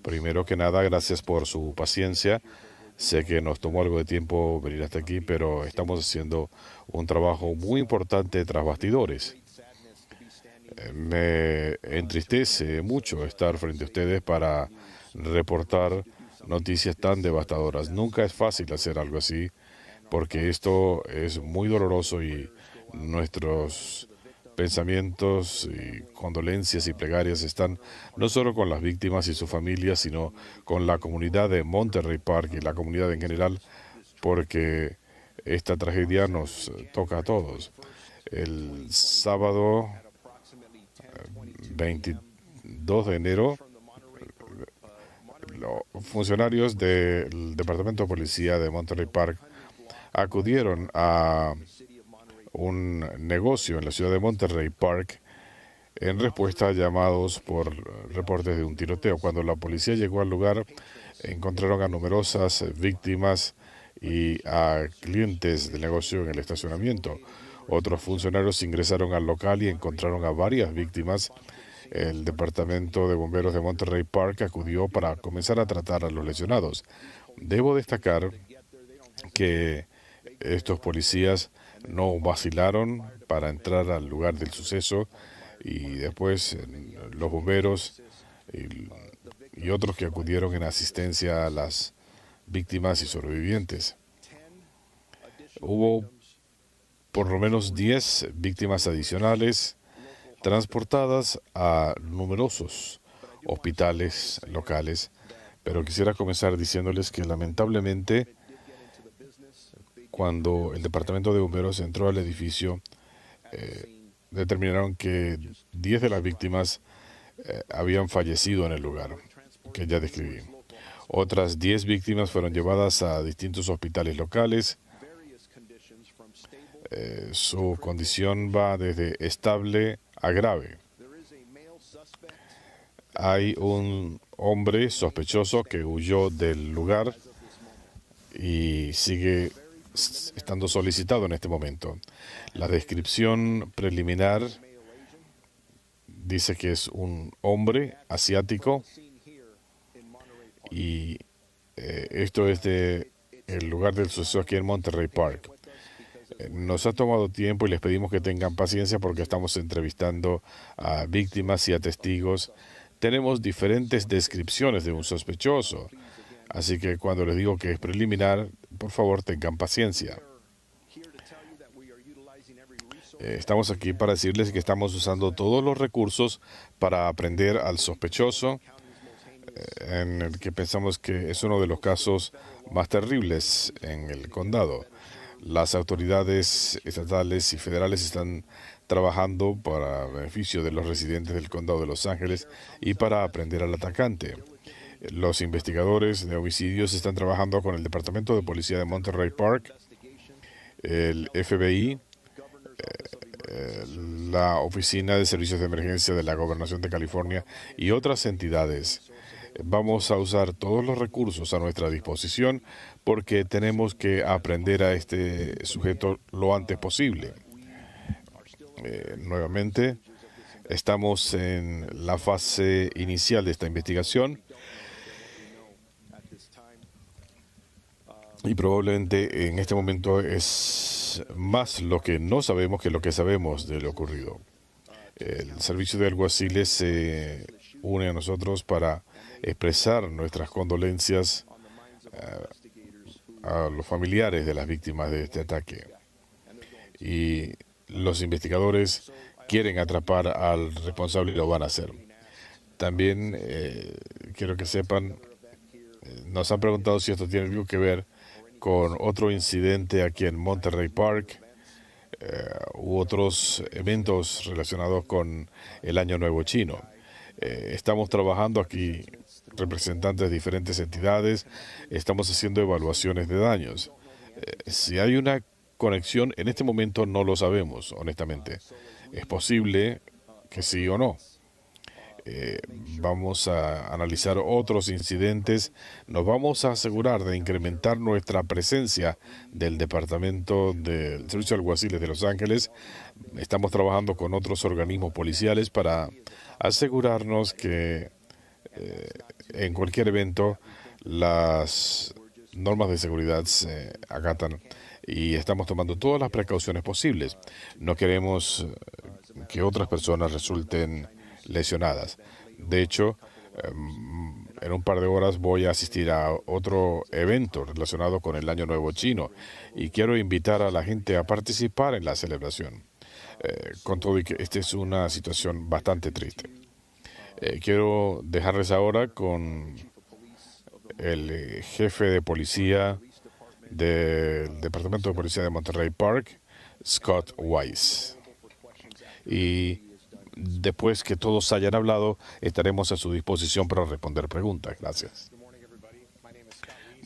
Primero que nada, gracias por su paciencia. Sé que nos tomó algo de tiempo venir hasta aquí, pero estamos haciendo un trabajo muy importante tras bastidores. Me entristece mucho estar frente a ustedes para reportar noticias tan devastadoras. Nunca es fácil hacer algo así, porque esto es muy doloroso y nuestros Pensamientos, y condolencias y plegarias están no solo con las víctimas y sus familias, sino con la comunidad de Monterrey Park y la comunidad en general, porque esta tragedia nos toca a todos. El sábado 22 eh, de enero, eh, los funcionarios del Departamento de Policía de Monterrey Park acudieron a un negocio en la ciudad de Monterrey Park en respuesta a llamados por reportes de un tiroteo. Cuando la policía llegó al lugar, encontraron a numerosas víctimas y a clientes del negocio en el estacionamiento. Otros funcionarios ingresaron al local y encontraron a varias víctimas. El Departamento de Bomberos de Monterrey Park acudió para comenzar a tratar a los lesionados. Debo destacar que estos policías no vacilaron para entrar al lugar del suceso y después eh, los bomberos y, otros que acudieron en asistencia a las víctimas y sobrevivientes. Hubo por lo menos 10 víctimas adicionales transportadas a numerosos hospitales locales, pero quisiera comenzar diciéndoles que lamentablemente cuando el Departamento de Bomberos entró al edificio, eh, determinaron que 10 de las víctimas eh, habían fallecido en el lugar que ya describí. Otras 10 víctimas fueron llevadas a distintos hospitales locales. Eh, su condición va desde estable a grave. Hay un hombre sospechoso que huyó del lugar y sigue estando solicitado en este momento. La descripción preliminar dice que es un hombre asiático y eh, esto es de el lugar del suceso aquí en Monterrey Park. Eh, nos ha tomado tiempo y les pedimos que tengan paciencia porque estamos entrevistando a víctimas y a testigos. Tenemos diferentes descripciones de un sospechoso, así que cuando les digo que es preliminar, por favor tengan paciencia. Eh, estamos aquí para decirles que estamos usando todos los recursos para aprender al sospechoso, eh, en el que pensamos que es uno de los casos más terribles en el condado. Las autoridades estatales y federales están trabajando para beneficio de los residentes del condado de Los Ángeles y para aprender al atacante. Los investigadores de homicidios están trabajando con el Departamento de Policía de Monterrey Park, el FBI, eh, eh, la Oficina de Servicios de Emergencia de la Gobernación de California y otras entidades. Vamos a usar todos los recursos a nuestra disposición porque tenemos que aprender a este sujeto lo antes posible. Eh, nuevamente, estamos en la fase inicial de esta investigación Y probablemente en este momento es más lo que no sabemos que lo que sabemos de lo ocurrido. El servicio de alguaciles se une a nosotros para expresar nuestras condolencias eh, a, los familiares de las víctimas de este ataque. Y los investigadores quieren atrapar al responsable y lo van a hacer. También eh, quiero que sepan, eh, nos han preguntado si esto tiene algo que ver con otro incidente aquí en Monterrey Park eh, u otros eventos relacionados con el Año Nuevo Chino. Eh, estamos trabajando aquí representantes de diferentes entidades, estamos haciendo evaluaciones de daños. Eh, si hay una conexión, en este momento no lo sabemos, honestamente. Es posible que sí o no. Eh, vamos a analizar otros incidentes. Nos vamos a asegurar de incrementar nuestra presencia del Departamento del Servicio de Alguaciles de Los Ángeles. Estamos trabajando con otros organismos policiales para asegurarnos que eh, en cualquier evento las normas de seguridad se agatan y estamos tomando todas las precauciones posibles. No queremos eh, que otras personas resulten lesionadas. De hecho, em, en un par de horas voy a asistir a otro evento relacionado con el Año Nuevo Chino y quiero invitar a la gente a participar en la celebración. Eh, con todo y que esta es una situación bastante triste. Eh, quiero dejarles ahora con el jefe de policía del Departamento de Policía de Monterrey Park, Scott Weiss. Y después que todos hayan hablado, estaremos a su disposición para responder preguntas. Gracias.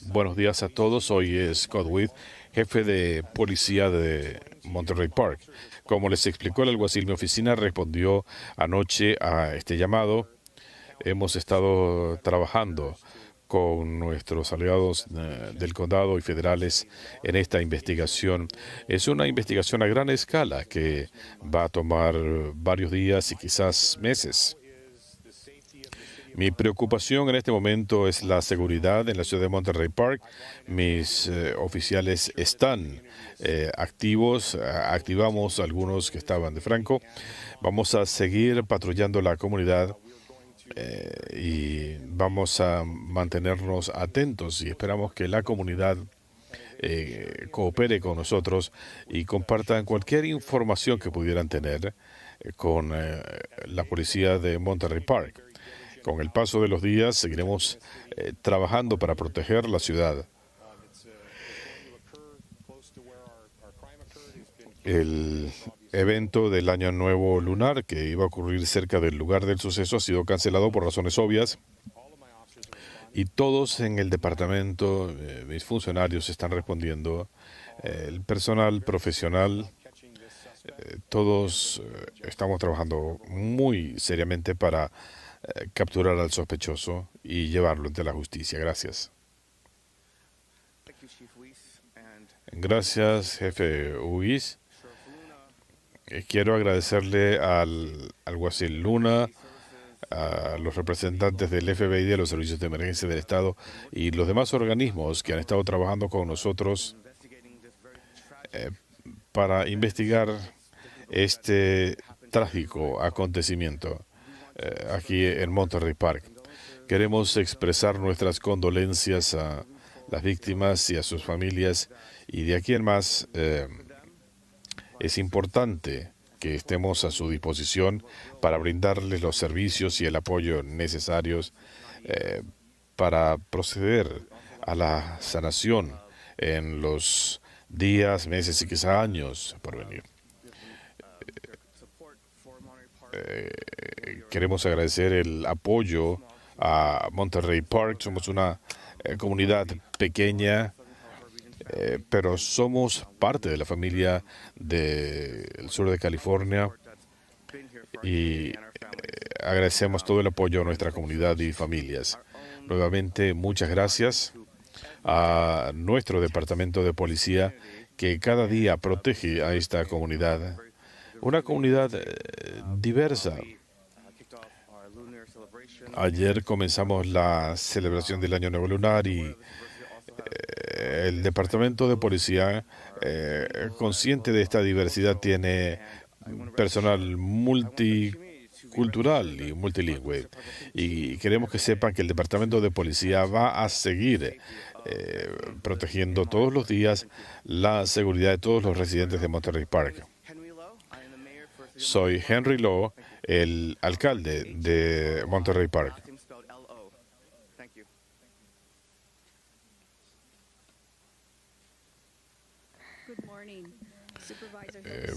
Buenos días a todos. Hoy es Scott Witt, jefe de policía de Monterrey Park. Como les explicó el alguacil, mi oficina respondió anoche a este llamado. Hemos estado trabajando con nuestros aliados eh, del condado y federales en esta investigación. Es una investigación a gran escala que va a tomar varios días y quizás meses. Mi preocupación en este momento es la seguridad en la ciudad de Monterrey Park. Mis eh, oficiales están eh, activos, activamos algunos que estaban de franco. Vamos a seguir patrullando la comunidad eh, y vamos a mantenernos atentos y esperamos que la comunidad eh, coopere con nosotros y compartan cualquier información que pudieran tener eh, con la policía de Monterrey Park. Con el paso de los días seguiremos trabajando para proteger la ciudad El evento del Año Nuevo Lunar, que iba a ocurrir cerca del lugar del suceso, ha sido cancelado por razones obvias. Y todos en el departamento, eh, mis funcionarios están respondiendo, eh, el personal profesional, eh, todos estamos trabajando muy seriamente para capturar al sospechoso y llevarlo ante la justicia. Gracias. Gracias, jefe Uis. Eh, quiero agradecerle al alguacil Luna, a los representantes del FBI, de los servicios de emergencia del Estado y los demás organismos que han estado trabajando con nosotros eh, para investigar este trágico acontecimiento eh, aquí en Monterrey Park. Queremos expresar nuestras condolencias a las víctimas y a sus familias y de aquí en más. Es importante que estemos a su disposición para brindarles los servicios y el apoyo necesarios eh, para proceder a la sanación en los días, meses y quizá años por venir. Eh, queremos agradecer el apoyo a Monterrey Park. Somos una eh, comunidad pequeña eh, pero somos parte de la familia del sur de California y eh, agradecemos todo el apoyo a nuestra comunidad y familias. Nuevamente, muchas gracias a nuestro departamento de policía que cada día protege a esta comunidad, una comunidad eh, diversa. Ayer comenzamos la celebración del Año Nuevo Lunar y el Departamento de Policía, eh, consciente de esta diversidad, tiene personal multicultural y multilingüe. Y queremos que sepan que el Departamento de Policía va a seguir eh, protegiendo todos los días la seguridad de todos los residentes de Monterrey Park. Soy Henry Lowe, el alcalde de Monterrey Park.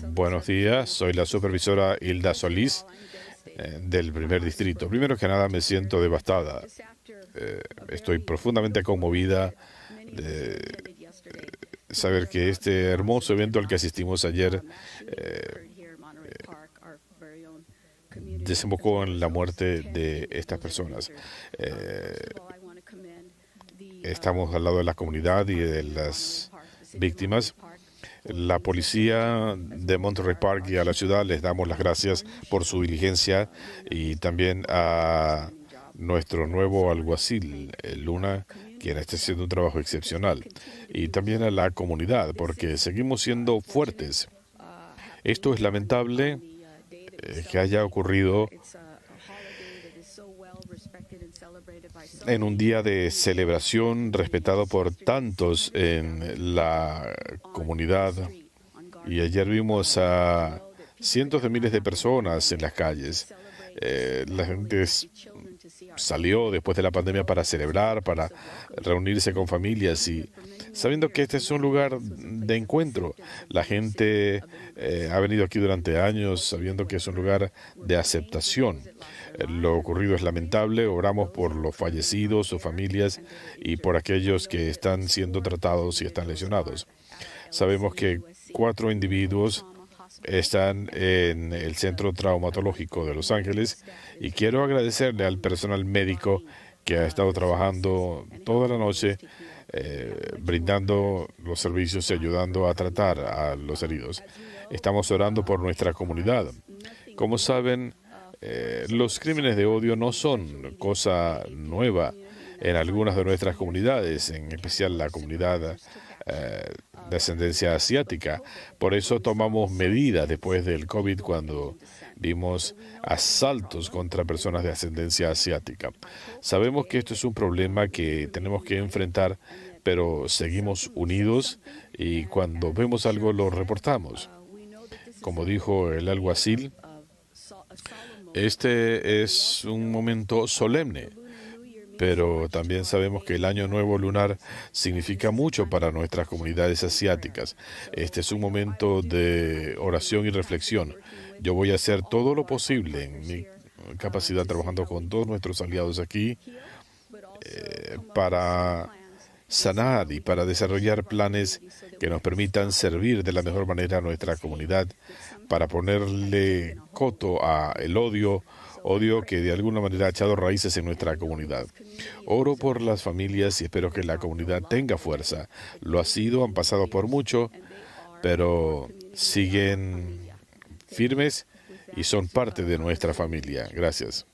buenos días, soy la supervisora Hilda Solís eh, del primer distrito. Primero que nada, me siento devastada. Eh, estoy profundamente conmovida de eh, saber que este hermoso evento al que asistimos ayer desembocó en la muerte de estas personas estamos al lado de la comunidad y de las víctimas. La policía de Monterey Park y a la ciudad les damos las gracias por su diligencia y también a nuestro nuevo alguacil, eh, Luna, quien está haciendo un trabajo excepcional, y también a la comunidad, porque seguimos siendo fuertes. Esto es lamentable eh, que haya ocurrido en un día de celebración respetado por tantos en la comunidad. Y ayer vimos a cientos de miles de personas en las calles. Eh, la gente salió después de la pandemia para celebrar, para reunirse con familias y sabiendo que este es un lugar de encuentro. La gente eh, ha venido aquí durante años sabiendo que es un lugar de aceptación. Lo ocurrido es lamentable, oramos por los fallecidos, sus familias y por aquellos que están siendo tratados y están lesionados. Sabemos que cuatro individuos están en el Centro Traumatológico de Los Ángeles y quiero agradecerle al personal médico que ha estado trabajando toda la noche eh, brindando los servicios y ayudando a tratar a los heridos. Estamos orando por nuestra comunidad. Como saben, eh, los crímenes de odio no son cosa nueva en algunas de nuestras comunidades, en especial la comunidad eh, de ascendencia asiática. Por eso tomamos medidas después del COVID cuando Vimos asaltos contra personas de ascendencia asiática. Sabemos que esto es un problema que tenemos que enfrentar, pero seguimos unidos y cuando vemos algo lo reportamos. Como dijo el alguacil, este es un momento solemne pero también sabemos que el año nuevo lunar significa mucho para nuestras comunidades asiáticas. Este es un momento de oración y reflexión. Yo voy a hacer todo lo posible en mi capacidad trabajando con todos nuestros aliados aquí eh, para sanar y para desarrollar planes que nos permitan servir de la mejor manera a nuestra comunidad para ponerle coto a el odio, odio que de alguna manera ha echado raíces en nuestra comunidad. Oro por las familias y espero que la comunidad tenga fuerza. Lo ha sido, han pasado por mucho, pero siguen firmes y son parte de nuestra familia. Gracias.